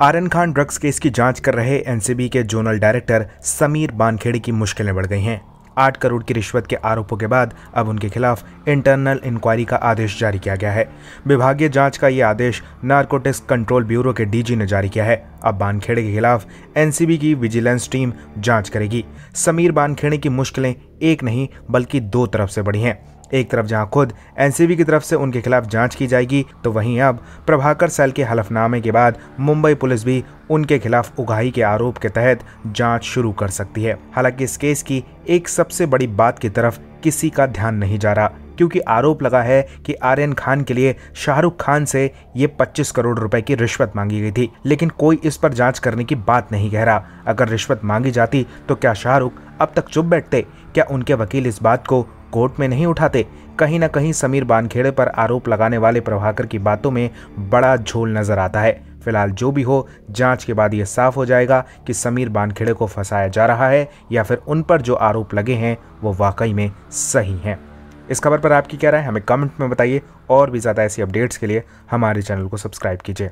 Aryan Khan drugs case की जांच कर रहे एनसीबी के जोनल डायरेक्टर समीर बानखेड़े की मुश्किलें बढ़ गई हैं आठ करोड़ की रिश्वत के आरोपों के बाद अब उनके खिलाफ इंटरनल इंक्वायरी का आदेश जारी किया गया है विभागीय जांच का ये आदेश नार्कोटिक्स कंट्रोल ब्यूरो के डीजी ने जारी किया है अब बानखेड़े के खिलाफ एनसीबी की विजिलेंस टीम जांच करेगी समीर बानखेड़े की मुश्किलें एक नहीं बल्कि दो तरफ से बढ़ी हैं एक तरफ जहां खुद एनसीबी की तरफ से उनके खिलाफ जांच की जाएगी तो वहीं अब प्रभाकर सैल के हलफनामे के बाद मुंबई पुलिस भी उनके खिलाफ उगाही के आरोप के तहत जांच शुरू कर सकती है हालांकि इस केस की एक सबसे बड़ी बात की तरफ किसी का ध्यान नहीं जा रहा क्योंकि आरोप लगा है कि आर्यन खान के लिए शाहरुख खान से ये 25 करोड़ रुपए की रिश्वत मांगी गई थी लेकिन कोई इस पर जांच करने की बात नहीं कह रहा अगर रिश्वत मांगी जाती तो क्या शाहरुख अब तक चुप बैठते क्या उनके वकील इस बात को कोर्ट में नहीं उठाते कहीं ना कहीं समीर बानखेड़े पर आरोप लगाने वाले प्रभाकर की बातों में बड़ा झोल नजर आता है फिलहाल जो भी हो जांच के बाद ये साफ हो जाएगा कि समीर बानखेड़े को फंसाया जा रहा है या फिर उन पर जो आरोप लगे हैं वो वाकई में सही हैं इस खबर पर आपकी क्या राय हमें कमेंट में बताइए और भी ज़्यादा ऐसी अपडेट्स के लिए हमारे चैनल को सब्सक्राइब कीजिए